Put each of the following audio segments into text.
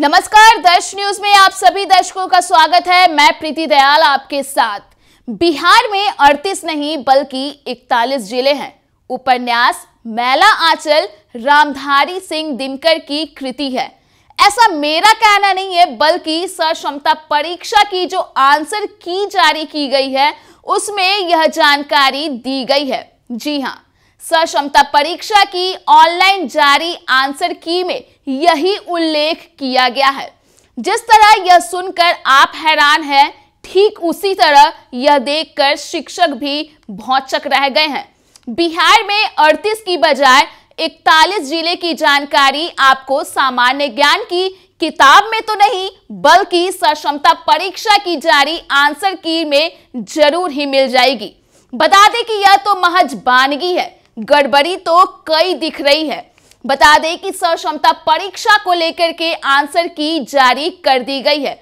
नमस्कार दर्श न्यूज में आप सभी दर्शकों का स्वागत है मैं प्रीति दयाल आपके साथ बिहार में 38 नहीं बल्कि 41 जिले हैं उपन्यास मैला आंचल रामधारी सिंह दिनकर की कृति है ऐसा मेरा कहना नहीं है बल्कि सक्षमता परीक्षा की जो आंसर की जारी की गई है उसमें यह जानकारी दी गई है जी हाँ सक्षमता परीक्षा की ऑनलाइन जारी आंसर की में यही उल्लेख किया गया है जिस तरह यह सुनकर आप हैरान हैं ठीक उसी तरह यह देखकर शिक्षक भी भौचक रह गए हैं बिहार में 38 की बजाय 41 जिले की जानकारी आपको सामान्य ज्ञान की किताब में तो नहीं बल्कि सक्षमता परीक्षा की जारी आंसर की में जरूर ही मिल जाएगी बता दें कि यह तो महज बानगी है गड़बड़ी तो कई दिख रही है बता दें कि सक्षमता परीक्षा को लेकर के आंसर की जारी कर दी गई है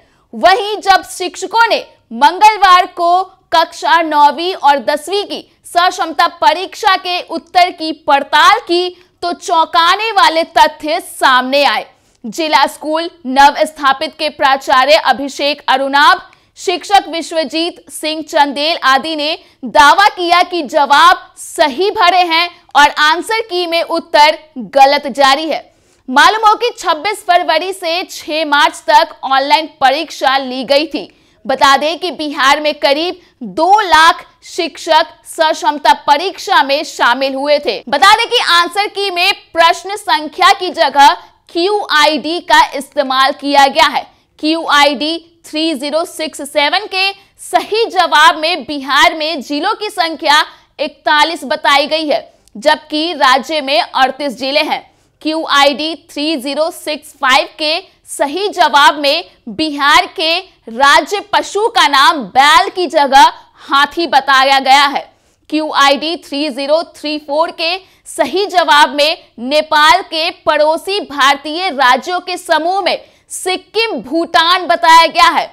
वहीं जब शिक्षकों ने मंगलवार को कक्षा नौवीं और दसवीं की सक्षमता परीक्षा के उत्तर की पड़ताल की तो चौंकाने वाले तथ्य सामने आए जिला स्कूल नव स्थापित के प्राचार्य अभिषेक अरुणाभ शिक्षक विश्वजीत सिंह चंदेल आदि ने दावा किया कि जवाब सही भरे हैं और आंसर की में उत्तर गलत जारी है मालूम हो कि 26 फरवरी से 6 मार्च तक ऑनलाइन परीक्षा ली गई थी बता दें कि बिहार में करीब दो लाख शिक्षक सक्षमता परीक्षा में शामिल हुए थे बता दें कि आंसर की में प्रश्न संख्या की जगह क्यू का इस्तेमाल किया गया है Q I D three zero six seven के सही जवाब में बिहार में जिलों की संख्या इकतालीस बताई गई है जबकि राज्य में अड़तीस जिले हैं Q I D three zero six five के सही जवाब में बिहार के राज्य पशु का नाम बैल की जगह हाथी बताया गया है Q I D three three zero four के सही जवाब में नेपाल के पड़ोसी भारतीय राज्यों के समूह में सिक्किम भूटान बताया गया है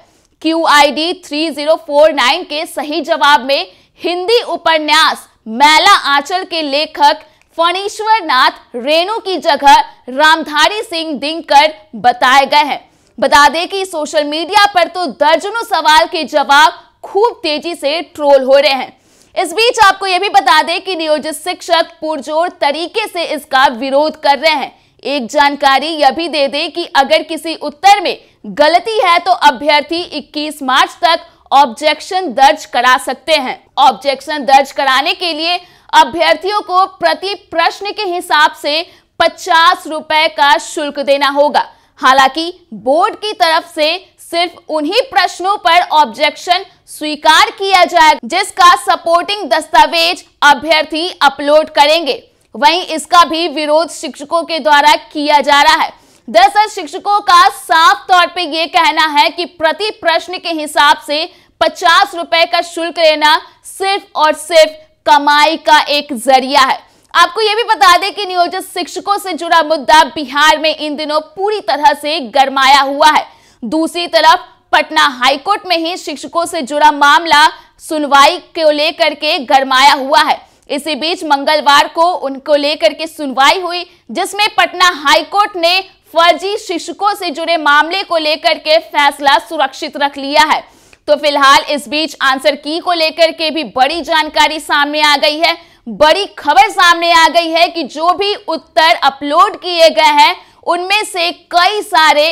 Q I D three zero four nine के सही जवाब में हिंदी उपन्यास मैला आंचल के लेखक फणीश्वर नाथ रेणु की जगह रामधारी सिंह दिनकर बताए गए हैं बता दें कि सोशल मीडिया पर तो दर्जनों सवाल के जवाब खूब तेजी से ट्रोल हो रहे हैं इस बीच आपको यह भी बता दें कि नियोजित शिक्षक पुरजोर तरीके से इसका विरोध कर रहे हैं एक जानकारी यह भी दे दें कि अगर किसी उत्तर में गलती है तो अभ्यर्थी 21 मार्च तक ऑब्जेक्शन दर्ज करा सकते हैं ऑब्जेक्शन दर्ज कराने के लिए अभ्यर्थियों को प्रति प्रश्न के हिसाब से पचास रुपए का शुल्क देना होगा हालांकि बोर्ड की तरफ से सिर्फ उन्हीं प्रश्नों पर ऑब्जेक्शन स्वीकार किया जाएगा जिसका सपोर्टिंग दस्तावेज अभ्यर्थी अपलोड करेंगे वहीं इसका भी विरोध शिक्षकों के द्वारा किया जा रहा है दरअसल शिक्षकों का साफ तौर पे यह कहना है कि प्रति प्रश्न के हिसाब से पचास रुपए का शुल्क लेना सिर्फ और सिर्फ कमाई का एक जरिया है आपको यह भी बता दें कि नियोजित शिक्षकों से जुड़ा मुद्दा बिहार में इन दिनों पूरी तरह से गरमाया हुआ है दूसरी तरफ पटना हाईकोर्ट में ही शिक्षकों से जुड़ा मामला सुनवाई को लेकर के गरमाया हुआ है इसी बीच मंगलवार को उनको लेकर के सुनवाई हुई जिसमें पटना हाईकोर्ट ने फर्जी शिक्षकों से जुड़े मामले को लेकर के फैसला सुरक्षित रख लिया है तो फिलहाल इस बीच आंसर की को लेकर के भी बड़ी जानकारी सामने आ गई है बड़ी खबर सामने आ गई है कि जो भी उत्तर अपलोड किए गए हैं उनमें से कई सारे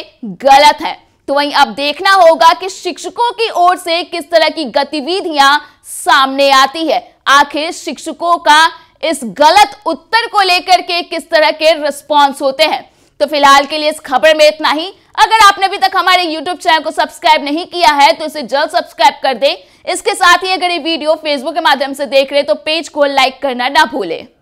गलत हैं तो वहीं अब देखना होगा कि शिक्षकों की ओर से किस तरह की गतिविधियां सामने आती है आखिर शिक्षकों का इस गलत उत्तर को लेकर के किस तरह के रिस्पॉन्स होते हैं तो फिलहाल के लिए इस खबर में इतना ही अगर आपने अभी तक हमारे YouTube चैनल को सब्सक्राइब नहीं किया है तो इसे जल्द सब्सक्राइब कर दें इसके साथ ही अगर ये वीडियो फेसबुक के माध्यम से देख रहे तो पेज को लाइक करना ना भूलें